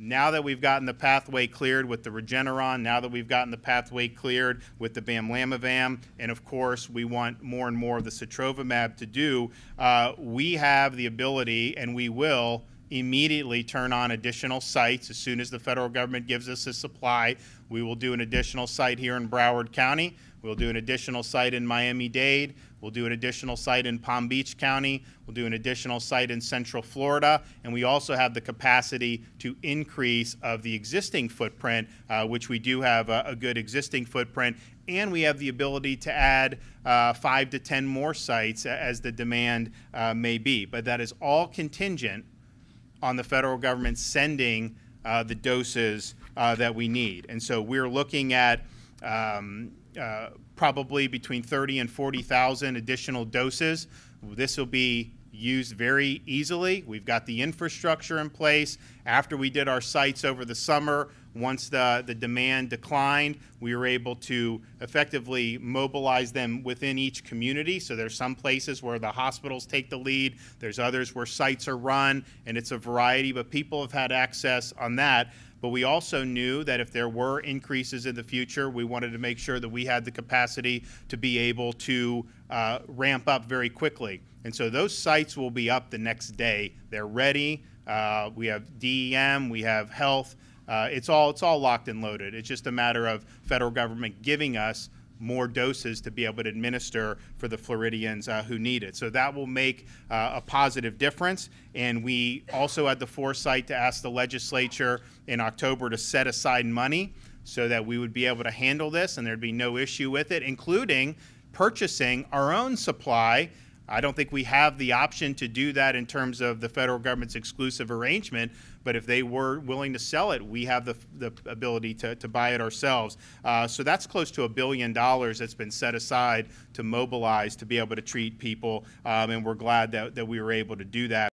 Now that we've gotten the pathway cleared with the Regeneron, now that we've gotten the pathway cleared with the Bamlanivimab, and of course we want more and more of the Citrovimab to do, uh, we have the ability and we will immediately turn on additional sites. As soon as the federal government gives us a supply, we will do an additional site here in Broward County. We'll do an additional site in Miami-Dade. We'll do an additional site in Palm Beach County. We'll do an additional site in Central Florida. And we also have the capacity to increase of the existing footprint, uh, which we do have a, a, good existing footprint. And we have the ability to add uh, five to 10 more sites as the demand uh, may be. But that is all contingent on the federal government sending uh, the doses uh, that we need. And so we're looking at um, uh, probably between 30 and 40,000 additional doses. This will be used very easily. We've got the infrastructure in place. After we did our sites over the summer, once the, the demand declined, we were able to effectively mobilize them within each community. So there's some places where the hospitals take the lead, there's others where sites are run, and it's a variety, but people have had access on that. But we also knew that if there were increases in the future, we wanted to make sure that we had the capacity to be able to uh, ramp up very quickly. And so those sites will be up the next day. They're ready. Uh, we have DEM, we have health, uh, it's all it's all locked and loaded. It's just a matter of federal government giving us more doses to be able to administer for the Floridians uh, who need it. So that will make uh, a positive difference. And we also had the foresight to ask the legislature in October to set aside money so that we would be able to handle this and there'd be no issue with it, including purchasing our own supply I don't think we have the option to do that in terms of the federal government's exclusive arrangement. But if they were willing to sell it, we have the, the ability to, to buy it ourselves. Uh, so that's close to a billion dollars that's been set aside to mobilize to be able to treat people. Um, and we're glad that, that we were able to do that.